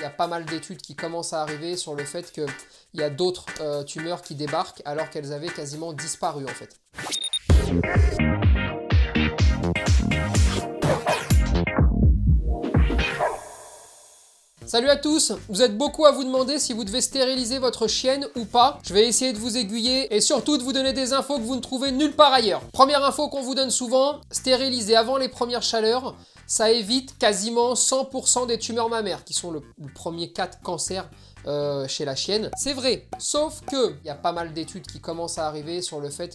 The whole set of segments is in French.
il y a pas mal d'études qui commencent à arriver sur le fait qu'il y a d'autres euh, tumeurs qui débarquent alors qu'elles avaient quasiment disparu en fait. Salut à tous Vous êtes beaucoup à vous demander si vous devez stériliser votre chienne ou pas. Je vais essayer de vous aiguiller et surtout de vous donner des infos que vous ne trouvez nulle part ailleurs. Première info qu'on vous donne souvent, stériliser avant les premières chaleurs. Ça évite quasiment 100% des tumeurs mammaires, qui sont le, premier cas de cancer euh, chez la chienne. C'est vrai, sauf que il y a pas mal d'études qui commencent à arriver sur le fait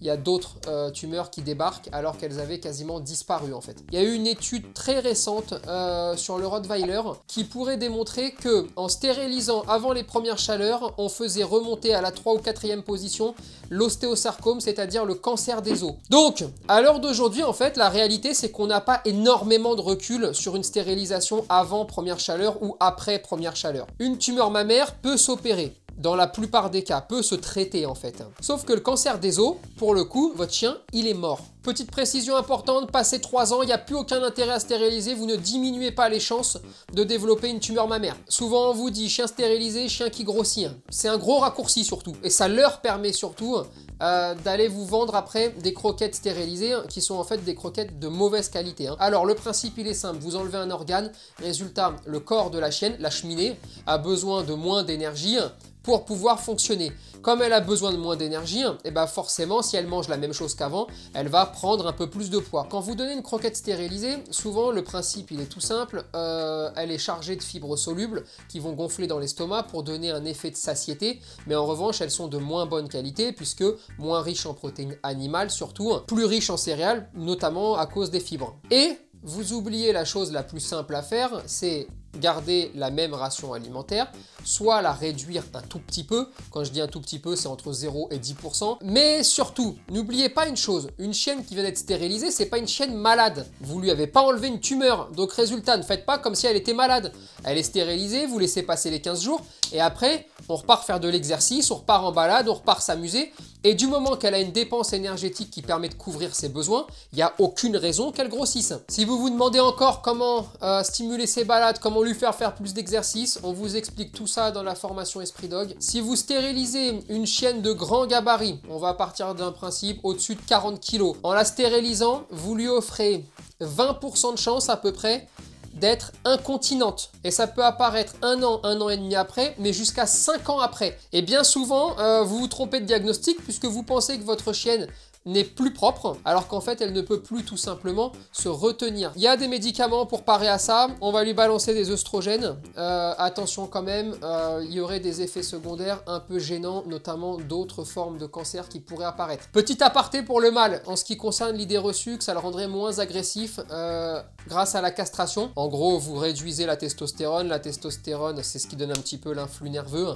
il y a d'autres euh, tumeurs qui débarquent alors qu'elles avaient quasiment disparu en fait. Il y a eu une étude très récente euh, sur le Rottweiler qui pourrait démontrer que en stérilisant avant les premières chaleurs, on faisait remonter à la 3 ou 4e position l'ostéosarcome, c'est-à-dire le cancer des os. Donc, à l'heure d'aujourd'hui, en fait, la réalité c'est qu'on n'a pas énormément de recul sur une stérilisation avant première chaleur ou après première chaleur. Une tumeur mammaire peut s'opérer dans la plupart des cas, peut se traiter en fait. Sauf que le cancer des os, pour le coup, votre chien, il est mort. Petite précision importante, passé 3 ans, il n'y a plus aucun intérêt à stériliser, vous ne diminuez pas les chances de développer une tumeur mammaire. Souvent on vous dit chien stérilisé, chien qui grossit. Hein. C'est un gros raccourci surtout, et ça leur permet surtout euh, d'aller vous vendre après des croquettes stérilisées, hein, qui sont en fait des croquettes de mauvaise qualité. Hein. Alors le principe il est simple, vous enlevez un organe, résultat, le corps de la chienne, la cheminée, a besoin de moins d'énergie pour pouvoir fonctionner. Comme elle a besoin de moins d'énergie, et eh ben forcément, si elle mange la même chose qu'avant, elle va prendre un peu plus de poids. Quand vous donnez une croquette stérilisée, souvent le principe il est tout simple, euh, elle est chargée de fibres solubles qui vont gonfler dans l'estomac pour donner un effet de satiété, mais en revanche elles sont de moins bonne qualité puisque moins riches en protéines animales surtout, hein, plus riches en céréales, notamment à cause des fibres. Et vous oubliez la chose la plus simple à faire, c'est garder la même ration alimentaire, soit la réduire un tout petit peu. Quand je dis un tout petit peu, c'est entre 0 et 10%. Mais surtout, n'oubliez pas une chose, une chienne qui vient d'être stérilisée, c'est pas une chienne malade. Vous lui avez pas enlevé une tumeur, donc résultat, ne faites pas comme si elle était malade. Elle est stérilisée, vous laissez passer les 15 jours, et après, on repart faire de l'exercice, on repart en balade, on repart s'amuser. Et du moment qu'elle a une dépense énergétique qui permet de couvrir ses besoins, il n'y a aucune raison qu'elle grossisse. Si vous vous demandez encore comment euh, stimuler ses balades, comment lui faire faire plus d'exercice, on vous explique tout ça dans la formation Esprit Dog. Si vous stérilisez une chienne de grand gabarit, on va partir d'un principe au-dessus de 40 kg, en la stérilisant, vous lui offrez 20% de chance à peu près d'être incontinente. Et ça peut apparaître un an, un an et demi après, mais jusqu'à cinq ans après. Et bien souvent, euh, vous vous trompez de diagnostic puisque vous pensez que votre chienne n'est plus propre, alors qu'en fait elle ne peut plus tout simplement se retenir. Il y a des médicaments pour parer à ça, on va lui balancer des oestrogènes, euh, attention quand même, euh, il y aurait des effets secondaires un peu gênants, notamment d'autres formes de cancer qui pourraient apparaître. Petit aparté pour le mâle, en ce qui concerne l'idée reçue que ça le rendrait moins agressif euh, grâce à la castration. En gros, vous réduisez la testostérone, la testostérone c'est ce qui donne un petit peu l'influx nerveux,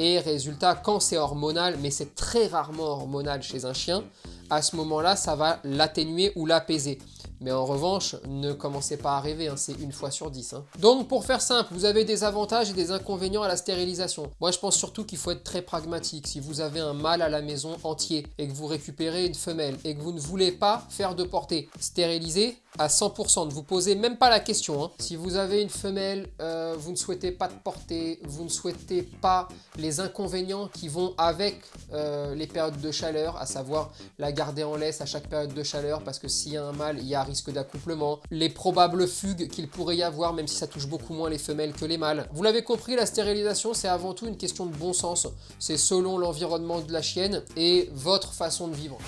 et résultat, quand c'est hormonal, mais c'est très rarement hormonal chez un chien, à ce moment-là, ça va l'atténuer ou l'apaiser. Mais en revanche, ne commencez pas à rêver, hein, c'est une fois sur dix. Hein. Donc pour faire simple, vous avez des avantages et des inconvénients à la stérilisation. Moi je pense surtout qu'il faut être très pragmatique. Si vous avez un mâle à la maison entier et que vous récupérez une femelle et que vous ne voulez pas faire de portée, stériliser, à 100%. Ne vous posez même pas la question. Hein. Si vous avez une femelle, euh, vous ne souhaitez pas de porter vous ne souhaitez pas les inconvénients qui vont avec euh, les périodes de chaleur, à savoir la garder en laisse à chaque période de chaleur, parce que s'il y a un mâle, il y a risque d'accouplement, les probables fugues qu'il pourrait y avoir, même si ça touche beaucoup moins les femelles que les mâles. Vous l'avez compris, la stérilisation, c'est avant tout une question de bon sens. C'est selon l'environnement de la chienne et votre façon de vivre.